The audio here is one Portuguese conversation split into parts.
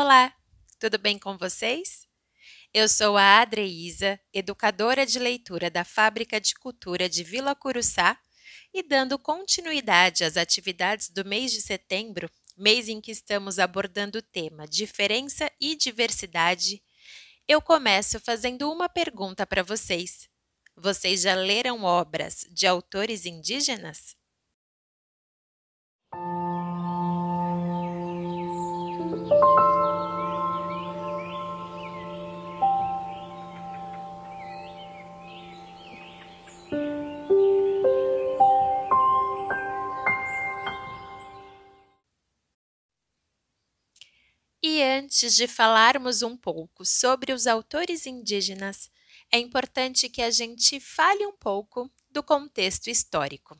Olá, tudo bem com vocês? Eu sou a Adreísa, educadora de leitura da Fábrica de Cultura de Vila Curuçá e dando continuidade às atividades do mês de setembro, mês em que estamos abordando o tema diferença e diversidade, eu começo fazendo uma pergunta para vocês. Vocês já leram obras de autores indígenas? antes de falarmos um pouco sobre os autores indígenas, é importante que a gente fale um pouco do contexto histórico.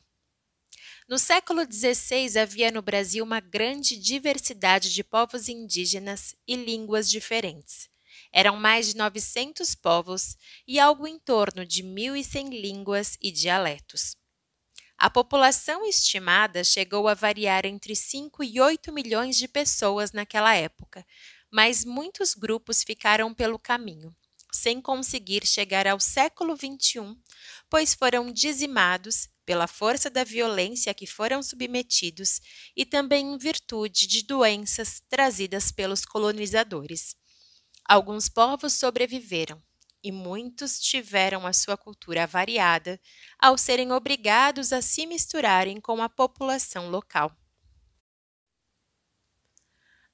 No século XVI havia no Brasil uma grande diversidade de povos indígenas e línguas diferentes. Eram mais de 900 povos e algo em torno de 1.100 línguas e dialetos. A população estimada chegou a variar entre 5 e 8 milhões de pessoas naquela época, mas muitos grupos ficaram pelo caminho, sem conseguir chegar ao século XXI, pois foram dizimados pela força da violência a que foram submetidos e também em virtude de doenças trazidas pelos colonizadores. Alguns povos sobreviveram, e muitos tiveram a sua cultura variada ao serem obrigados a se misturarem com a população local.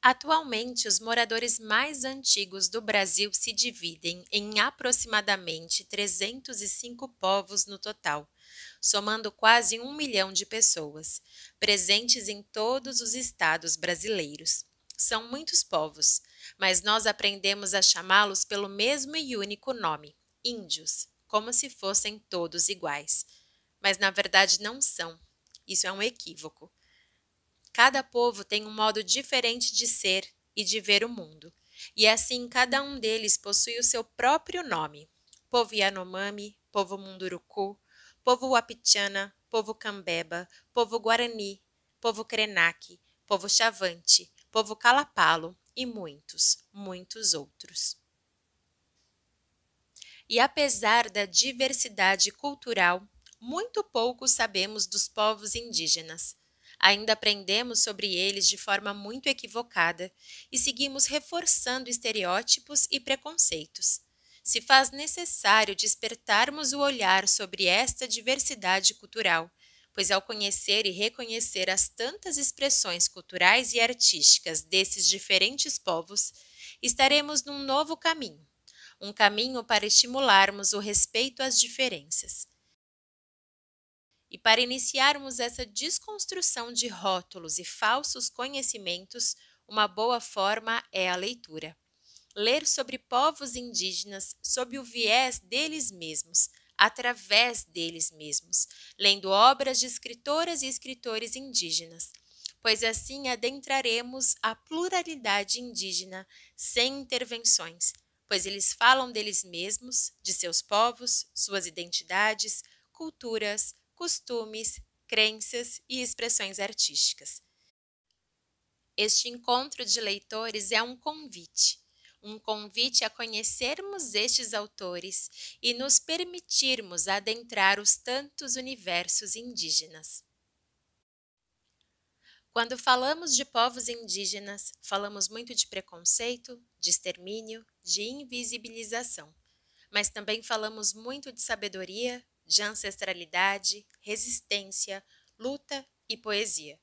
Atualmente, os moradores mais antigos do Brasil se dividem em aproximadamente 305 povos no total, somando quase um milhão de pessoas, presentes em todos os estados brasileiros. São muitos povos, mas nós aprendemos a chamá-los pelo mesmo e único nome, índios, como se fossem todos iguais. Mas na verdade não são. Isso é um equívoco. Cada povo tem um modo diferente de ser e de ver o mundo, e assim cada um deles possui o seu próprio nome: povo Yanomami, povo Munduruku, povo Wapichana, povo Cambeba, povo Guarani, povo Krenak, povo Chavante, povo Calapalo, e muitos, muitos outros. E apesar da diversidade cultural, muito pouco sabemos dos povos indígenas. Ainda aprendemos sobre eles de forma muito equivocada e seguimos reforçando estereótipos e preconceitos. Se faz necessário despertarmos o olhar sobre esta diversidade cultural pois ao conhecer e reconhecer as tantas expressões culturais e artísticas desses diferentes povos, estaremos num novo caminho, um caminho para estimularmos o respeito às diferenças. E para iniciarmos essa desconstrução de rótulos e falsos conhecimentos, uma boa forma é a leitura. Ler sobre povos indígenas sob o viés deles mesmos, através deles mesmos, lendo obras de escritoras e escritores indígenas, pois assim adentraremos a pluralidade indígena sem intervenções, pois eles falam deles mesmos, de seus povos, suas identidades, culturas, costumes, crenças e expressões artísticas. Este encontro de leitores é um convite um convite a conhecermos estes autores e nos permitirmos adentrar os tantos universos indígenas. Quando falamos de povos indígenas, falamos muito de preconceito, de extermínio, de invisibilização, mas também falamos muito de sabedoria, de ancestralidade, resistência, luta e poesia.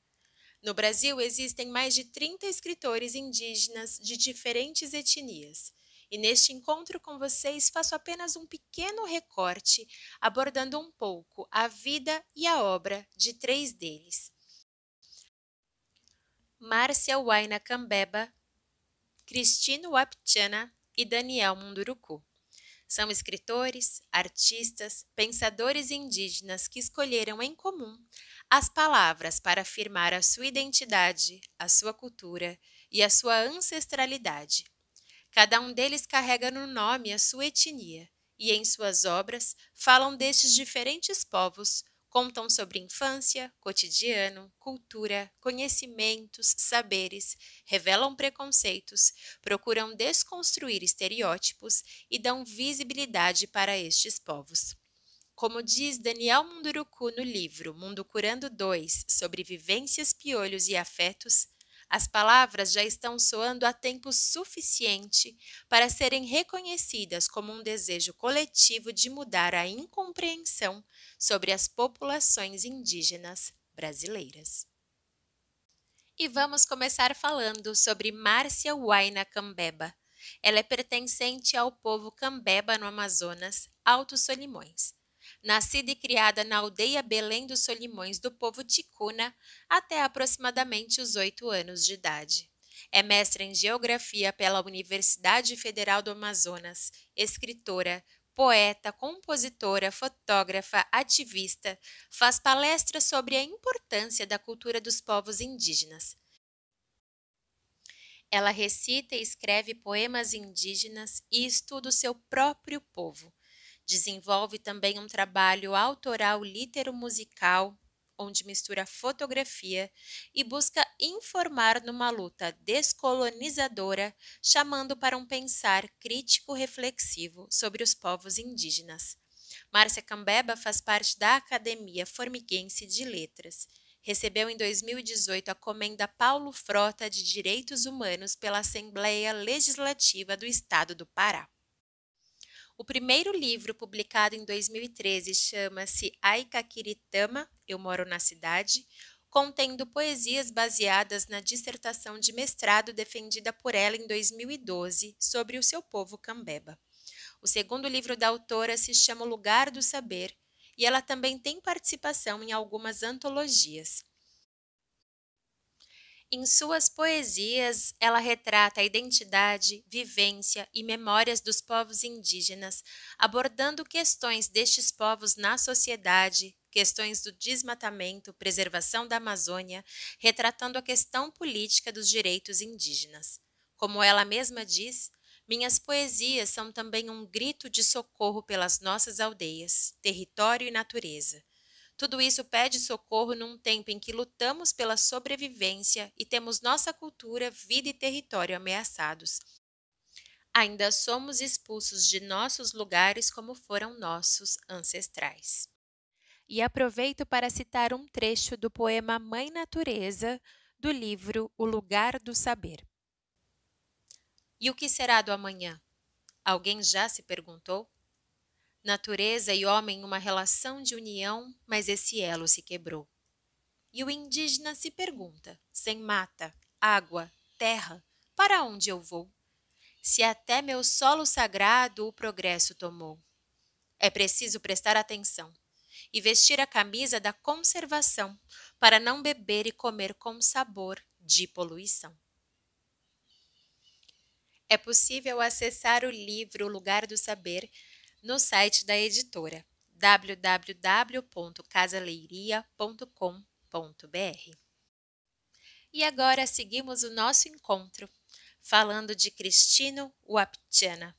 No Brasil, existem mais de 30 escritores indígenas de diferentes etnias. E neste encontro com vocês, faço apenas um pequeno recorte, abordando um pouco a vida e a obra de três deles. Márcia Waina Cambeba, Cristino Wapchana e Daniel Munduruku. São escritores, artistas, pensadores indígenas que escolheram em comum as palavras para afirmar a sua identidade, a sua cultura e a sua ancestralidade. Cada um deles carrega no nome a sua etnia e em suas obras falam destes diferentes povos, contam sobre infância, cotidiano, cultura, conhecimentos, saberes, revelam preconceitos, procuram desconstruir estereótipos e dão visibilidade para estes povos. Como diz Daniel Munduruku no livro Mundo Curando 2, sobre vivências, piolhos e afetos, as palavras já estão soando a tempo suficiente para serem reconhecidas como um desejo coletivo de mudar a incompreensão sobre as populações indígenas brasileiras. E vamos começar falando sobre Márcia Waina Cambeba. Ela é pertencente ao povo Cambeba no Amazonas, Alto Solimões nascida e criada na aldeia Belém dos Solimões do povo Ticuna até aproximadamente os oito anos de idade. É mestra em Geografia pela Universidade Federal do Amazonas, escritora, poeta, compositora, fotógrafa, ativista, faz palestras sobre a importância da cultura dos povos indígenas. Ela recita e escreve poemas indígenas e estuda o seu próprio povo Desenvolve também um trabalho autoral litero-musical, onde mistura fotografia e busca informar numa luta descolonizadora, chamando para um pensar crítico-reflexivo sobre os povos indígenas. Márcia Cambeba faz parte da Academia Formiguense de Letras. Recebeu em 2018 a comenda Paulo Frota de Direitos Humanos pela Assembleia Legislativa do Estado do Pará. O primeiro livro publicado em 2013 chama-se Aikakiritama, Eu Moro na Cidade, contendo poesias baseadas na dissertação de mestrado defendida por ela em 2012 sobre o seu povo cambeba. O segundo livro da autora se chama O Lugar do Saber e ela também tem participação em algumas antologias. Em suas poesias, ela retrata a identidade, vivência e memórias dos povos indígenas, abordando questões destes povos na sociedade, questões do desmatamento, preservação da Amazônia, retratando a questão política dos direitos indígenas. Como ela mesma diz, minhas poesias são também um grito de socorro pelas nossas aldeias, território e natureza tudo isso pede socorro num tempo em que lutamos pela sobrevivência e temos nossa cultura, vida e território ameaçados. Ainda somos expulsos de nossos lugares como foram nossos ancestrais. E aproveito para citar um trecho do poema Mãe Natureza, do livro O Lugar do Saber. E o que será do amanhã? Alguém já se perguntou? Natureza e homem uma relação de união, mas esse elo se quebrou. E o indígena se pergunta, sem mata, água, terra, para onde eu vou? Se até meu solo sagrado o progresso tomou. É preciso prestar atenção e vestir a camisa da conservação para não beber e comer com sabor de poluição. É possível acessar o livro O Lugar do Saber no site da editora www.casaleiria.com.br. E agora seguimos o nosso encontro falando de Cristino Wapchana.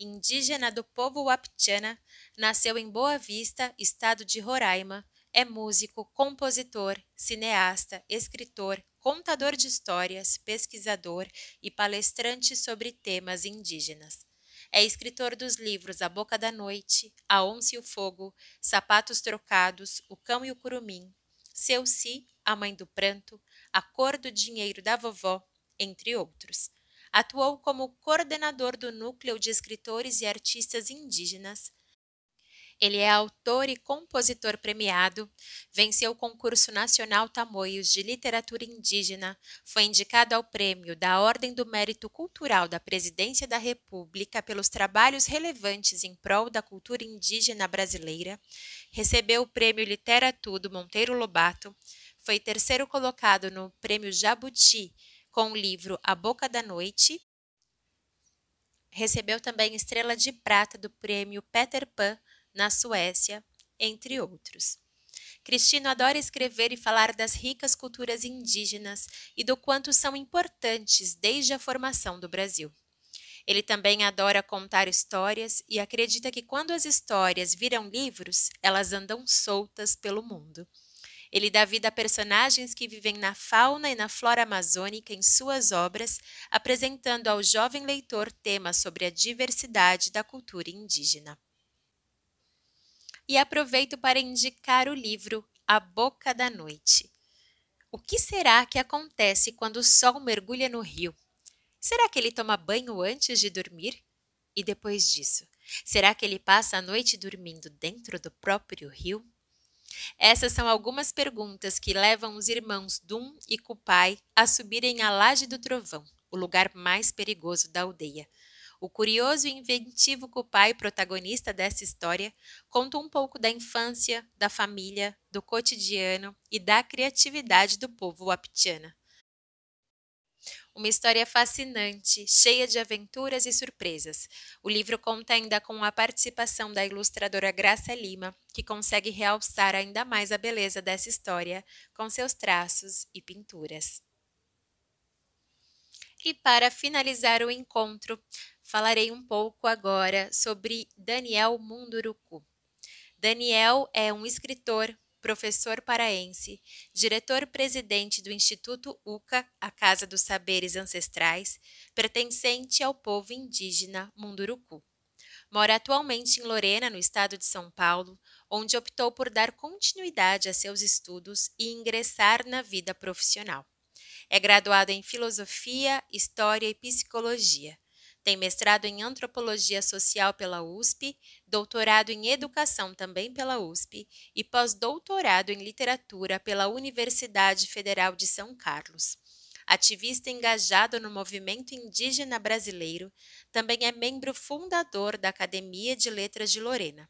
Indígena do povo Wapchana, nasceu em Boa Vista, estado de Roraima, é músico, compositor, cineasta, escritor, contador de histórias, pesquisador e palestrante sobre temas indígenas. É escritor dos livros A Boca da Noite, A Onça e o Fogo, Sapatos Trocados, O Cão e o Curumim, Seu Si, A Mãe do Pranto, A Cor do Dinheiro da Vovó, entre outros. Atuou como coordenador do Núcleo de Escritores e Artistas Indígenas ele é autor e compositor premiado, venceu o concurso nacional Tamoios de Literatura Indígena, foi indicado ao prêmio da Ordem do Mérito Cultural da Presidência da República pelos trabalhos relevantes em prol da cultura indígena brasileira, recebeu o prêmio Literatudo Monteiro Lobato, foi terceiro colocado no prêmio Jabuti com o livro A Boca da Noite. Recebeu também estrela de prata do prêmio Peter Pan na Suécia, entre outros. Cristino adora escrever e falar das ricas culturas indígenas e do quanto são importantes desde a formação do Brasil. Ele também adora contar histórias e acredita que quando as histórias viram livros, elas andam soltas pelo mundo. Ele dá vida a personagens que vivem na fauna e na flora amazônica em suas obras, apresentando ao jovem leitor temas sobre a diversidade da cultura indígena e aproveito para indicar o livro A Boca da Noite. O que será que acontece quando o sol mergulha no rio? Será que ele toma banho antes de dormir? E depois disso? Será que ele passa a noite dormindo dentro do próprio rio? Essas são algumas perguntas que levam os irmãos Dum e Kupai a subirem à Laje do Trovão, o lugar mais perigoso da aldeia, o curioso e inventivo cupai protagonista dessa história, conta um pouco da infância, da família, do cotidiano e da criatividade do povo wapitiana. Uma história fascinante, cheia de aventuras e surpresas. O livro conta ainda com a participação da ilustradora Graça Lima, que consegue realçar ainda mais a beleza dessa história com seus traços e pinturas. E para finalizar o encontro, falarei um pouco agora sobre Daniel Munduruku. Daniel é um escritor, professor paraense, diretor-presidente do Instituto UCA, a Casa dos Saberes Ancestrais, pertencente ao povo indígena Munduruku. Mora atualmente em Lorena, no estado de São Paulo, onde optou por dar continuidade a seus estudos e ingressar na vida profissional. É graduado em Filosofia, História e Psicologia. Tem mestrado em antropologia social pela USP, doutorado em educação também pela USP e pós-doutorado em literatura pela Universidade Federal de São Carlos. Ativista engajado no movimento indígena brasileiro, também é membro fundador da Academia de Letras de Lorena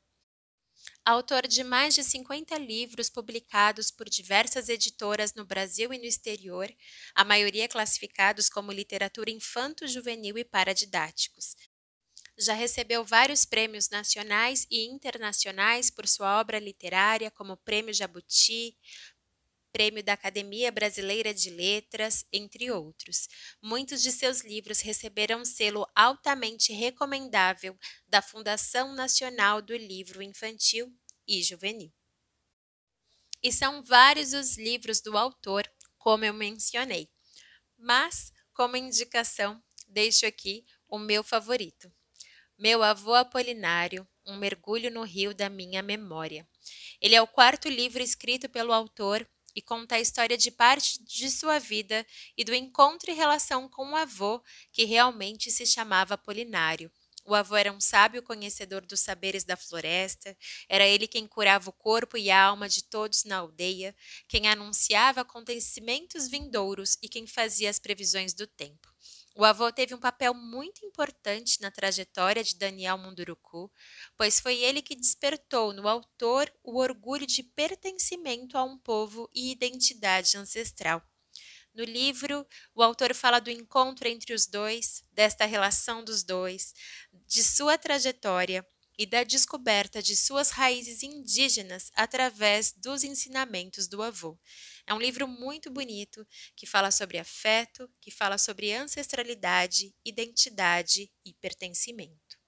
autor de mais de 50 livros publicados por diversas editoras no Brasil e no exterior, a maioria classificados como literatura infanto-juvenil e paradidáticos. Já recebeu vários prêmios nacionais e internacionais por sua obra literária, como Prêmio Jabuti, Prêmio da Academia Brasileira de Letras, entre outros. Muitos de seus livros receberam selo altamente recomendável da Fundação Nacional do Livro Infantil e Juvenil. E são vários os livros do autor, como eu mencionei. Mas, como indicação, deixo aqui o meu favorito. Meu avô Apolinário, um mergulho no rio da minha memória. Ele é o quarto livro escrito pelo autor e conta a história de parte de sua vida e do encontro e relação com um avô que realmente se chamava Polinário. O avô era um sábio conhecedor dos saberes da floresta, era ele quem curava o corpo e a alma de todos na aldeia, quem anunciava acontecimentos vindouros e quem fazia as previsões do tempo. O avô teve um papel muito importante na trajetória de Daniel Munduruku, pois foi ele que despertou no autor o orgulho de pertencimento a um povo e identidade ancestral. No livro, o autor fala do encontro entre os dois, desta relação dos dois, de sua trajetória, e da descoberta de suas raízes indígenas através dos ensinamentos do avô. É um livro muito bonito que fala sobre afeto, que fala sobre ancestralidade, identidade e pertencimento.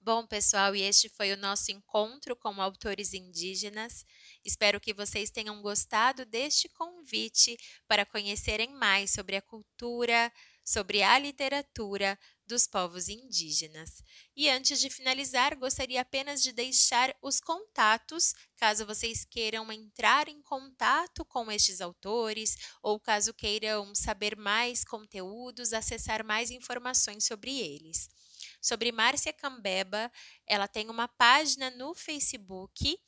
Bom, pessoal, e este foi o nosso encontro com autores indígenas. Espero que vocês tenham gostado deste convite para conhecerem mais sobre a cultura, sobre a literatura, dos povos indígenas. E antes de finalizar, gostaria apenas de deixar os contatos, caso vocês queiram entrar em contato com estes autores ou caso queiram saber mais conteúdos, acessar mais informações sobre eles. Sobre Márcia Cambeba, ela tem uma página no Facebook.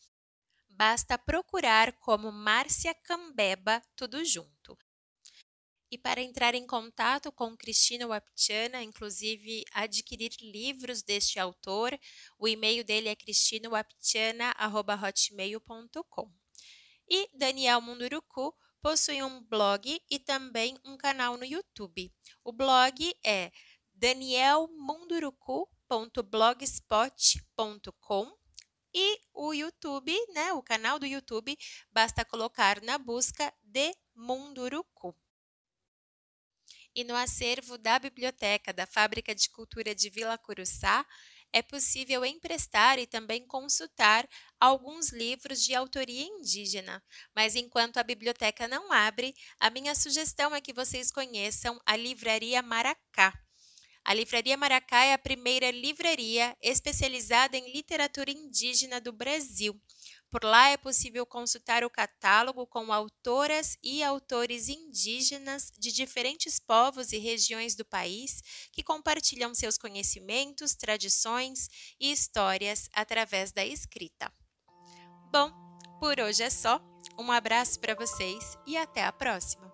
Basta procurar como Márcia Cambeba, tudo junto. E para entrar em contato com Cristina Wapchana, inclusive adquirir livros deste autor, o e-mail dele é cristinawapchana.hotmail.com. E Daniel Munduruku possui um blog e também um canal no YouTube. O blog é danielmunduruku.blogspot.com e o YouTube, né, o canal do YouTube, basta colocar na busca de Munduruku e no acervo da Biblioteca da Fábrica de Cultura de Vila Curuçá é possível emprestar e também consultar alguns livros de autoria indígena. Mas enquanto a biblioteca não abre, a minha sugestão é que vocês conheçam a Livraria Maracá. A Livraria Maracá é a primeira livraria especializada em literatura indígena do Brasil. Por lá é possível consultar o catálogo com autoras e autores indígenas de diferentes povos e regiões do país que compartilham seus conhecimentos, tradições e histórias através da escrita. Bom, por hoje é só. Um abraço para vocês e até a próxima!